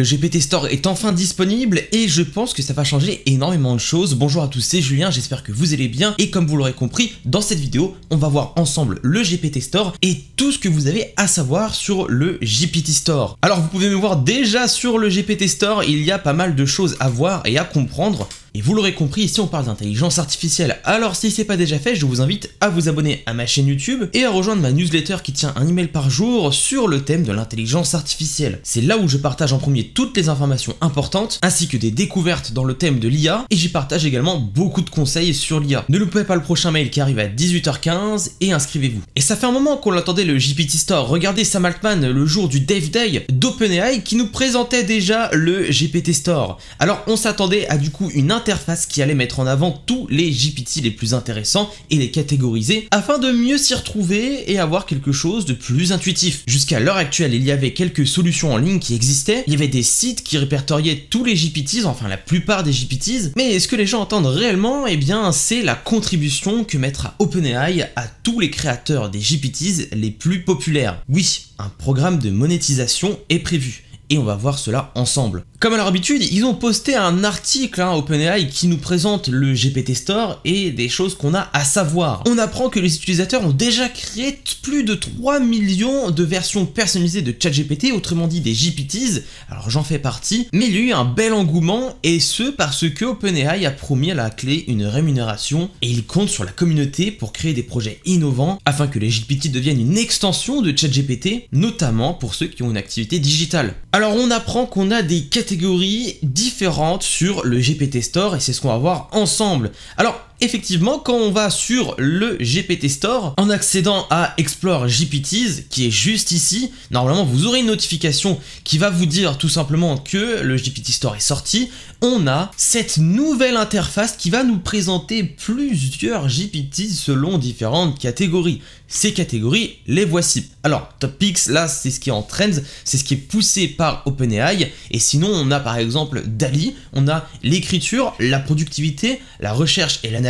Le GPT Store est enfin disponible et je pense que ça va changer énormément de choses. Bonjour à tous, c'est Julien, j'espère que vous allez bien et comme vous l'aurez compris, dans cette vidéo, on va voir ensemble le GPT Store et tout ce que vous avez à savoir sur le GPT Store. Alors vous pouvez me voir déjà sur le GPT Store, il y a pas mal de choses à voir et à comprendre. Et vous l'aurez compris, ici on parle d'intelligence artificielle, alors si c'est pas déjà fait, je vous invite à vous abonner à ma chaîne YouTube et à rejoindre ma newsletter qui tient un email par jour sur le thème de l'intelligence artificielle. C'est là où je partage en premier toutes les informations importantes, ainsi que des découvertes dans le thème de l'IA, et j'y partage également beaucoup de conseils sur l'IA. Ne loupez pas le prochain mail qui arrive à 18h15 et inscrivez-vous. Et ça fait un moment qu'on l'attendait le GPT Store, regardez Sam Altman le jour du Dev Day d'OpenAI qui nous présentait déjà le GPT Store. Alors on s'attendait à du coup une interface qui allait mettre en avant tous les GPT les plus intéressants et les catégoriser afin de mieux s'y retrouver et avoir quelque chose de plus intuitif. Jusqu'à l'heure actuelle, il y avait quelques solutions en ligne qui existaient, il y avait des sites qui répertoriaient tous les GPTs, enfin la plupart des GPTs, mais ce que les gens entendent réellement, et eh bien c'est la contribution que mettra OpenAI à tous les créateurs des GPTs les plus populaires. Oui, un programme de monétisation est prévu et on va voir cela ensemble. Comme à leur habitude, ils ont posté un article à hein, OpenAI qui nous présente le GPT Store et des choses qu'on a à savoir. On apprend que les utilisateurs ont déjà créé plus de 3 millions de versions personnalisées de ChatGPT, autrement dit des GPTs, alors j'en fais partie, mais il y a eu un bel engouement et ce parce que OpenAI a promis à la clé une rémunération et il compte sur la communauté pour créer des projets innovants afin que les GPT deviennent une extension de ChatGPT, notamment pour ceux qui ont une activité digitale. Alors on apprend qu'on a des catégories différentes sur le GPT Store et c'est ce qu'on va voir ensemble. Alors effectivement, quand on va sur le GPT Store, en accédant à Explore GPTs, qui est juste ici, normalement vous aurez une notification qui va vous dire tout simplement que le GPT Store est sorti. On a cette nouvelle interface qui va nous présenter plusieurs GPTs selon différentes catégories. Ces catégories, les voici. Alors, Topics, là, c'est ce qui est en trends, c'est ce qui est poussé par OpenAI. Et sinon, on a par exemple DALI, on a l'écriture, la productivité, la recherche et l'analyse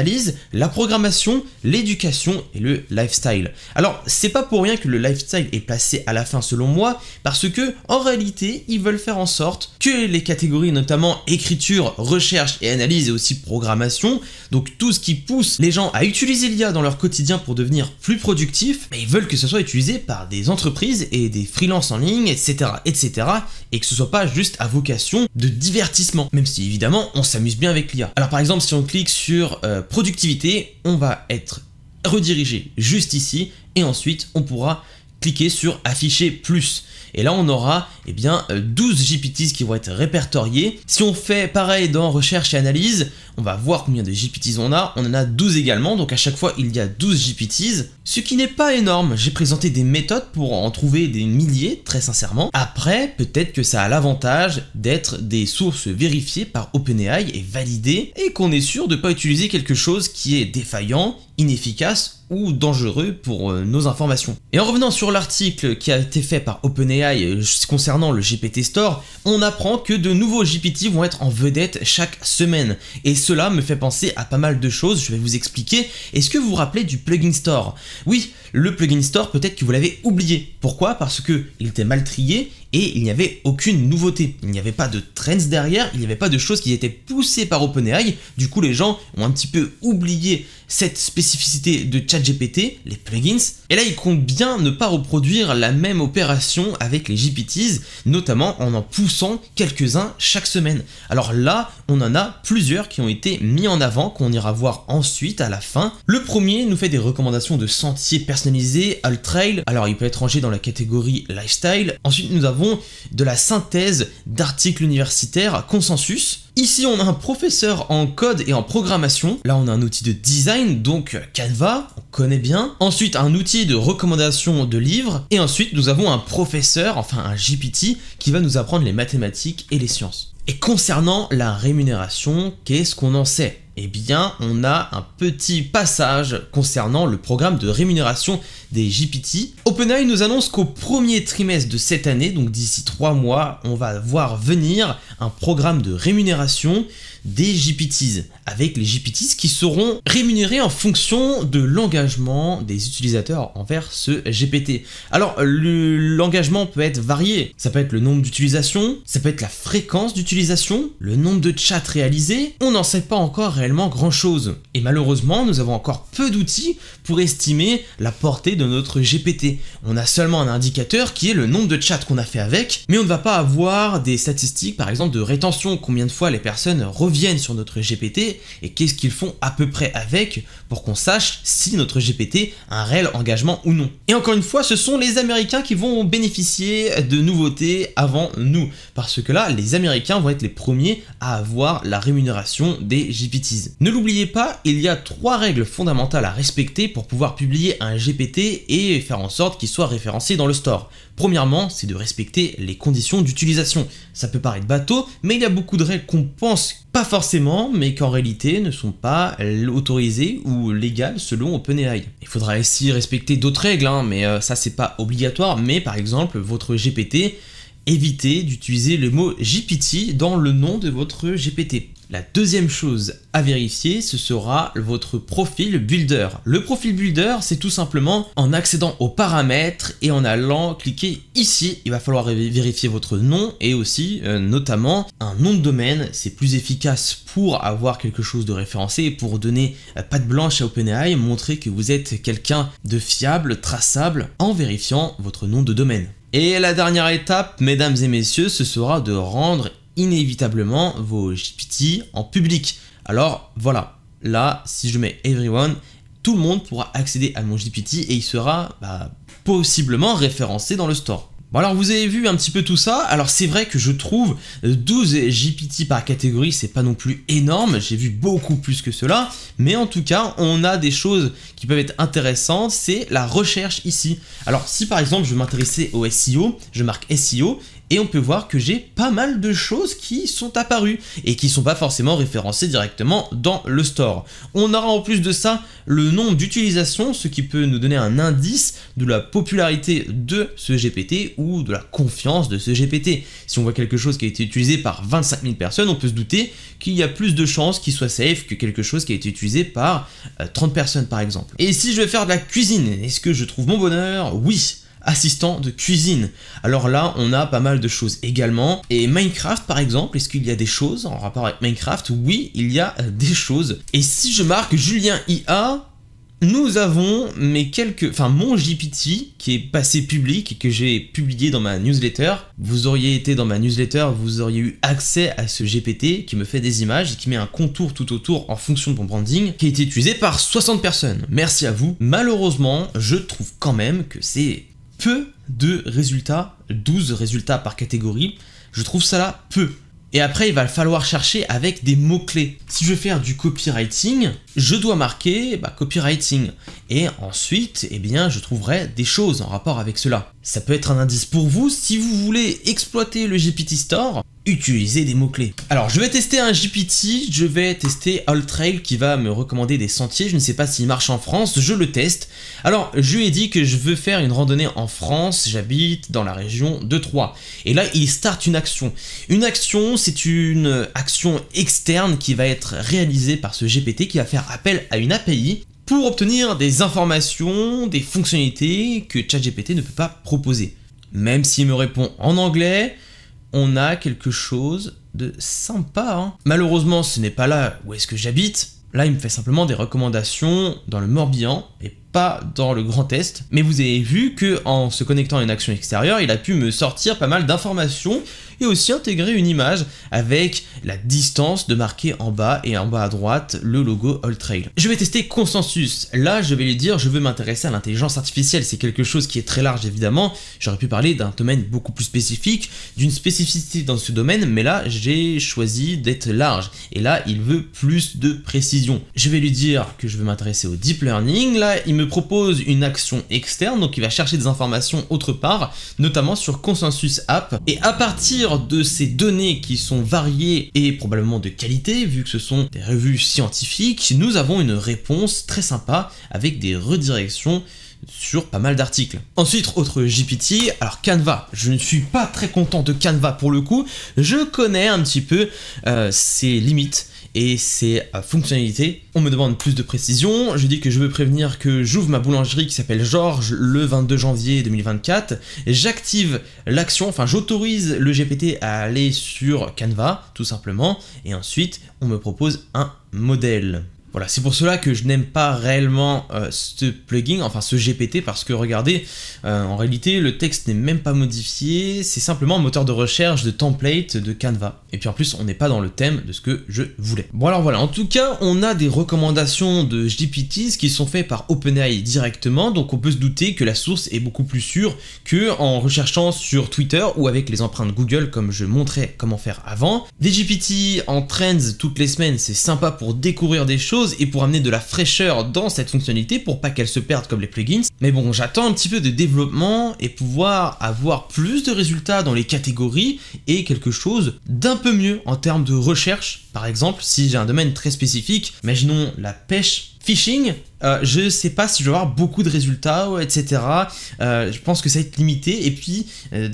la programmation, l'éducation et le lifestyle. Alors, c'est pas pour rien que le lifestyle est placé à la fin selon moi, parce que en réalité, ils veulent faire en sorte que les catégories notamment écriture, recherche et analyse et aussi programmation, donc tout ce qui pousse les gens à utiliser l'IA dans leur quotidien pour devenir plus productif bah, ils veulent que ce soit utilisé par des entreprises et des freelances en ligne, etc., etc., et que ce soit pas juste à vocation de divertissement, même si évidemment on s'amuse bien avec l'IA. Alors par exemple, si on clique sur euh, productivité, on va être redirigé juste ici et ensuite on pourra cliquer sur afficher plus. Et là, on aura eh bien, 12 euh, GPTs qui vont être répertoriés. Si on fait pareil dans recherche et analyse, on va voir combien de GPTs on a. On en a 12 également, donc à chaque fois, il y a 12 GPTs, ce qui n'est pas énorme. J'ai présenté des méthodes pour en trouver des milliers, très sincèrement. Après, peut-être que ça a l'avantage d'être des sources vérifiées par OpenAI et validées, et qu'on est sûr de ne pas utiliser quelque chose qui est défaillant, inefficace ou dangereux pour euh, nos informations. Et en revenant sur l'article qui a été fait par OpenAI euh, concernant le GPT Store, on apprend que de nouveaux GPT vont être en vedette chaque semaine. Et cela me fait penser à pas mal de choses, je vais vous expliquer. Est-ce que vous vous rappelez du Plugin Store Oui, le Plugin Store, peut-être que vous l'avez oublié. Pourquoi Parce que il était mal trié, et il n'y avait aucune nouveauté. Il n'y avait pas de trends derrière, il n'y avait pas de choses qui étaient poussées par OpenAI. Du coup, les gens ont un petit peu oublié cette spécificité de ChatGPT, les plugins. Et là, ils comptent bien ne pas reproduire la même opération avec les GPTs, notamment en en poussant quelques-uns chaque semaine. Alors là, on en a plusieurs qui ont été mis en avant, qu'on ira voir ensuite à la fin. Le premier nous fait des recommandations de sentiers personnalisés, all trail. Alors, il peut être rangé dans la catégorie lifestyle. Ensuite, nous avons de la synthèse d'articles universitaires consensus. Ici, on a un professeur en code et en programmation. Là, on a un outil de design, donc Canva, on connaît bien. Ensuite, un outil de recommandation de livres. Et ensuite, nous avons un professeur, enfin un GPT, qui va nous apprendre les mathématiques et les sciences. Et concernant la rémunération, qu'est-ce qu'on en sait eh bien, on a un petit passage concernant le programme de rémunération des GPT. OpenAI nous annonce qu'au premier trimestre de cette année, donc d'ici trois mois, on va voir venir un programme de rémunération des GPTs, avec les GPTs qui seront rémunérés en fonction de l'engagement des utilisateurs envers ce GPT. Alors, l'engagement peut être varié. Ça peut être le nombre d'utilisations, ça peut être la fréquence d'utilisation, le nombre de chats réalisés. On n'en sait pas encore grand-chose. Et malheureusement, nous avons encore peu d'outils pour estimer la portée de notre GPT. On a seulement un indicateur qui est le nombre de chats qu'on a fait avec, mais on ne va pas avoir des statistiques par exemple de rétention, combien de fois les personnes reviennent sur notre GPT et qu'est-ce qu'ils font à peu près avec pour qu'on sache si notre GPT a un réel engagement ou non. Et encore une fois, ce sont les Américains qui vont bénéficier de nouveautés avant nous, parce que là, les Américains vont être les premiers à avoir la rémunération des GPT. Ne l'oubliez pas, il y a trois règles fondamentales à respecter pour pouvoir publier un GPT et faire en sorte qu'il soit référencé dans le store. Premièrement, c'est de respecter les conditions d'utilisation. Ça peut paraître bateau, mais il y a beaucoup de règles qu'on pense pas forcément, mais qu'en réalité ne sont pas autorisées ou légales selon OpenAI. Il faudra aussi respecter d'autres règles, hein, mais euh, ça c'est pas obligatoire, mais par exemple, votre GPT évitez d'utiliser le mot GPT dans le nom de votre GPT. La deuxième chose à vérifier, ce sera votre profil Builder. Le profil Builder, c'est tout simplement en accédant aux paramètres et en allant cliquer ici, il va falloir vérifier votre nom et aussi euh, notamment un nom de domaine. C'est plus efficace pour avoir quelque chose de référencé et pour donner pas euh, patte blanche à OpenAI, montrer que vous êtes quelqu'un de fiable, traçable en vérifiant votre nom de domaine. Et la dernière étape, mesdames et messieurs, ce sera de rendre inévitablement vos GPT en public. Alors voilà, là si je mets everyone, tout le monde pourra accéder à mon GPT et il sera bah, possiblement référencé dans le store. Bon alors vous avez vu un petit peu tout ça, alors c'est vrai que je trouve 12 GPT par catégorie c'est pas non plus énorme, j'ai vu beaucoup plus que cela, mais en tout cas on a des choses qui peuvent être intéressantes, c'est la recherche ici. Alors si par exemple je m'intéressais au SEO, je marque SEO et on peut voir que j'ai pas mal de choses qui sont apparues et qui sont pas forcément référencées directement dans le store. On aura en plus de ça le nombre d'utilisations, ce qui peut nous donner un indice de la popularité de ce GPT ou de la confiance de ce GPT. Si on voit quelque chose qui a été utilisé par 25 000 personnes, on peut se douter qu'il y a plus de chances qu'il soit safe que quelque chose qui a été utilisé par 30 euh, personnes par exemple. Et si je vais faire de la cuisine, est-ce que je trouve mon bonheur Oui, assistant de cuisine. Alors là, on a pas mal de choses également. Et Minecraft, par exemple, est-ce qu'il y a des choses en rapport avec Minecraft Oui, il y a euh, des choses. Et si je marque Julien IA, nous avons mes quelques, enfin mon GPT qui est passé public que j'ai publié dans ma newsletter. Vous auriez été dans ma newsletter, vous auriez eu accès à ce GPT qui me fait des images et qui met un contour tout autour en fonction de mon branding, qui a été utilisé par 60 personnes. Merci à vous. Malheureusement, je trouve quand même que c'est peu de résultats, 12 résultats par catégorie. Je trouve ça là peu. Et après, il va falloir chercher avec des mots-clés. Si je veux faire du copywriting, je dois marquer bah, copywriting. Et ensuite, eh bien, je trouverai des choses en rapport avec cela. Ça peut être un indice pour vous si vous voulez exploiter le GPT Store utiliser des mots-clés. Alors je vais tester un GPT, je vais tester AllTrail qui va me recommander des sentiers, je ne sais pas s'il marche en France, je le teste. Alors je lui ai dit que je veux faire une randonnée en France, j'habite dans la région de Troyes. Et là il start une action. Une action, c'est une action externe qui va être réalisée par ce GPT qui va faire appel à une API pour obtenir des informations, des fonctionnalités que ChatGPT ne peut pas proposer. Même s'il me répond en anglais, on a quelque chose de sympa. Hein. Malheureusement, ce n'est pas là où est-ce que j'habite. Là, il me fait simplement des recommandations dans le Morbihan et pas dans le Grand test mais vous avez vu que en se connectant à une action extérieure, il a pu me sortir pas mal d'informations et aussi intégrer une image avec la distance de marquer en bas et en bas à droite le logo All Trail. Je vais tester consensus. Là, je vais lui dire je veux m'intéresser à l'intelligence artificielle, c'est quelque chose qui est très large évidemment. J'aurais pu parler d'un domaine beaucoup plus spécifique, d'une spécificité dans ce domaine, mais là, j'ai choisi d'être large et là, il veut plus de précision. Je vais lui dire que je veux m'intéresser au deep learning. Là, il me propose une action externe, donc il va chercher des informations autre part, notamment sur Consensus App. Et à partir de ces données qui sont variées et probablement de qualité, vu que ce sont des revues scientifiques, nous avons une réponse très sympa avec des redirections sur pas mal d'articles. Ensuite, autre GPT, alors Canva. Je ne suis pas très content de Canva pour le coup. Je connais un petit peu euh, ses limites et ses euh, fonctionnalités. On me demande plus de précision. Je dis que je veux prévenir que j'ouvre ma boulangerie qui s'appelle Georges le 22 janvier 2024. J'active l'action, enfin j'autorise le GPT à aller sur Canva tout simplement. Et ensuite, on me propose un modèle. Voilà, c'est pour cela que je n'aime pas réellement euh, ce plugin, enfin ce GPT, parce que regardez, euh, en réalité, le texte n'est même pas modifié, c'est simplement un moteur de recherche de template de Canva. Et puis en plus, on n'est pas dans le thème de ce que je voulais. Bon alors voilà, en tout cas, on a des recommandations de GPTs qui sont faites par OpenAI directement, donc on peut se douter que la source est beaucoup plus sûre que en recherchant sur Twitter ou avec les empreintes Google, comme je montrais comment faire avant. Des GPT en trends toutes les semaines, c'est sympa pour découvrir des choses, et pour amener de la fraîcheur dans cette fonctionnalité pour pas qu'elle se perde comme les plugins. Mais bon, j'attends un petit peu de développement et pouvoir avoir plus de résultats dans les catégories et quelque chose d'un peu mieux en termes de recherche. Par exemple, si j'ai un domaine très spécifique, imaginons la pêche fishing, euh, je ne sais pas si je vais avoir beaucoup de résultats, etc. Euh, je pense que ça va être limité. Et puis, euh,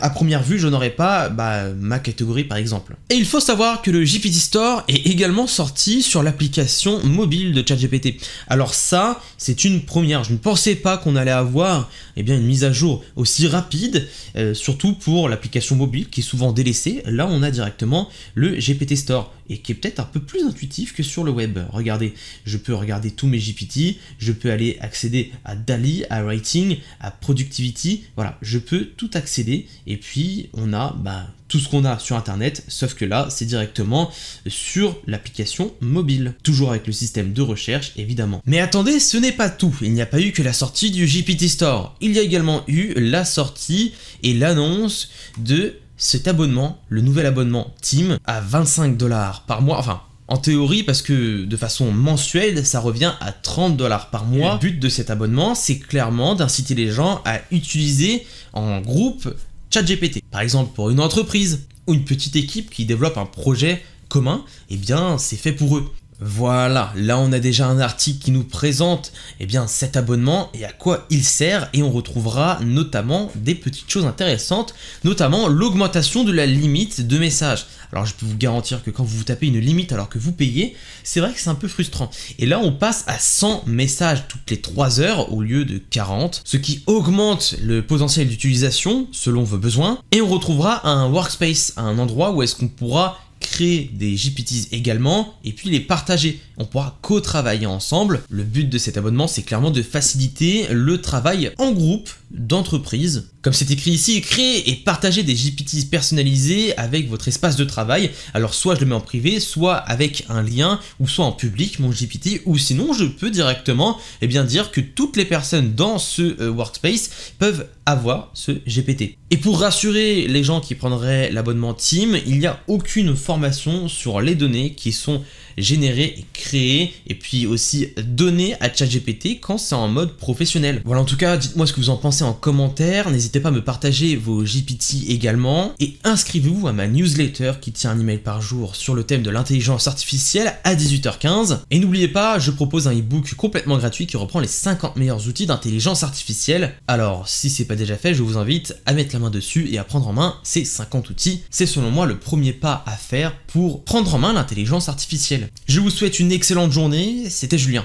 à première vue, je n'aurai pas bah, ma catégorie, par exemple. Et il faut savoir que le GPT Store est également sorti sur l'application mobile de ChatGPT. Alors ça, c'est une première. Je ne pensais pas qu'on allait avoir eh bien, une mise à jour aussi rapide, surtout pour l'application mobile qui est souvent délaissée. Là, on a directement le GPT Store et qui est peut-être un peu plus intuitif que sur le web. Regardez, je peux regarder tous mes GPT, je peux aller accéder à DALI, à Writing, à Productivity, voilà, je peux tout accéder et puis on a bah, tout ce qu'on a sur Internet, sauf que là, c'est directement sur l'application mobile. Toujours avec le système de recherche, évidemment. Mais attendez, ce n'est pas tout. Il n'y a pas eu que la sortie du GPT Store. Il y a également eu la sortie et l'annonce de cet abonnement, le nouvel abonnement Team, à 25 dollars par mois, enfin en théorie, parce que de façon mensuelle, ça revient à 30 dollars par mois. Le but de cet abonnement, c'est clairement d'inciter les gens à utiliser en groupe ChatGPT. Par exemple, pour une entreprise ou une petite équipe qui développe un projet commun, eh bien, c'est fait pour eux. Voilà, là on a déjà un article qui nous présente eh bien, cet abonnement et à quoi il sert et on retrouvera notamment des petites choses intéressantes, notamment l'augmentation de la limite de messages. Alors je peux vous garantir que quand vous vous tapez une limite alors que vous payez, c'est vrai que c'est un peu frustrant. Et là on passe à 100 messages toutes les 3 heures au lieu de 40, ce qui augmente le potentiel d'utilisation selon vos besoins et on retrouvera un workspace, un endroit où est-ce qu'on pourra créer des GPTs également et puis les partager on pourra co-travailler ensemble. Le but de cet abonnement, c'est clairement de faciliter le travail en groupe d'entreprise. Comme c'est écrit ici, créer et partager des GPT personnalisés avec votre espace de travail. Alors soit je le mets en privé, soit avec un lien, ou soit en public mon GPT, ou sinon je peux directement eh bien, dire que toutes les personnes dans ce euh, workspace peuvent avoir ce GPT. Et pour rassurer les gens qui prendraient l'abonnement Team, il n'y a aucune formation sur les données qui sont générer et créer et puis aussi donner à ChatGPT quand c'est en mode professionnel. Voilà, en tout cas, dites-moi ce que vous en pensez en commentaire. N'hésitez pas à me partager vos GPT également et inscrivez-vous à ma newsletter qui tient un email par jour sur le thème de l'intelligence artificielle à 18h15. Et n'oubliez pas, je propose un ebook complètement gratuit qui reprend les 50 meilleurs outils d'intelligence artificielle. Alors, si c'est pas déjà fait, je vous invite à mettre la main dessus et à prendre en main ces 50 outils. C'est selon moi le premier pas à faire pour prendre en main l'intelligence artificielle. Je vous souhaite une excellente journée, c'était Julien.